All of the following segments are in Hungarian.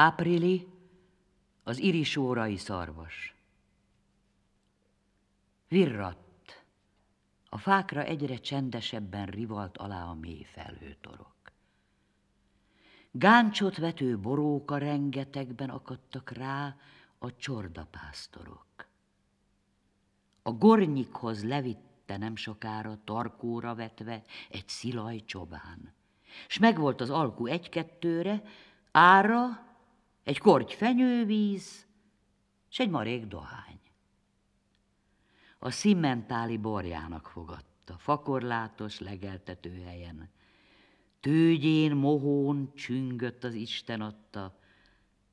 Áprili, az irisórai szarvas. Virratt, a fákra egyre csendesebben rivalt alá a mély felhőtorok. Gáncsot vető boróka rengetegben akadtak rá a csordapásztorok. A gornyikhoz levitte nem sokára, tarkóra vetve, egy szilaj csobán. S megvolt az alkú egy-kettőre, ára egy korty fenyővíz, és egy marék dohány. A szimmentáli borjának fogadta, fakorlátos helyen. Tőgyén, mohón csüngött az Isten adta,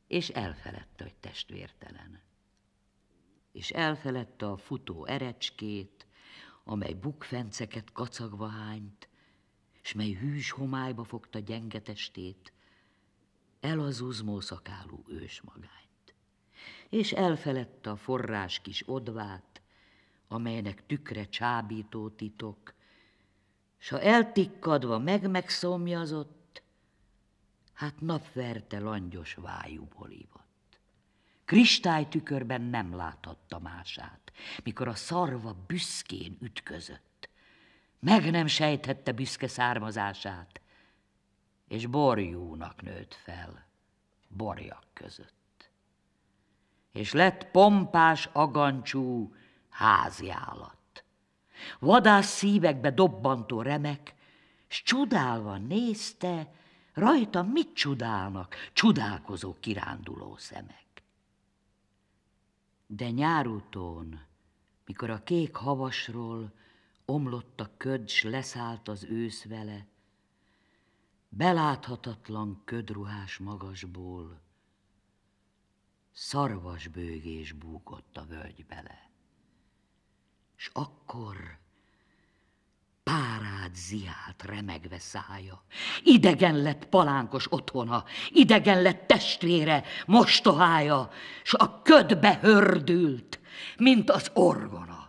és elfeledte, hogy testvértelen. És elfeledte a futó erecskét, amely bukfenceket kacagva hányt, s mely hűs homályba fogta gyenge testét, el az uzmó szakálú ős magányt. És elfeledte a forrás kis odvát, amelynek tükre csábító titok, s ha eltikkadva meg-megszomjazott, hát napverte langyos vájúból ivott. Kristálytükörben nem láthatta mását, mikor a szarva büszkén ütközött. Meg nem sejthette büszke származását, és borjúnak nőtt fel, borjak között. És lett pompás agancsú háziállat. Vadász szívekbe dobbantó remek, s csodálva nézte, rajta mit csodálnak csodálkozó kiránduló szemek. De nyárutón, mikor a kék havasról omlott a köd, s leszállt az ősz vele, beláthatatlan ködruhás magasból szarvasbőgés búgott a völgy bele. és akkor párát ziált remegve szája. Idegen lett palánkos otthona, idegen lett testvére, mostohája, s a ködbe hördült, mint az orgona.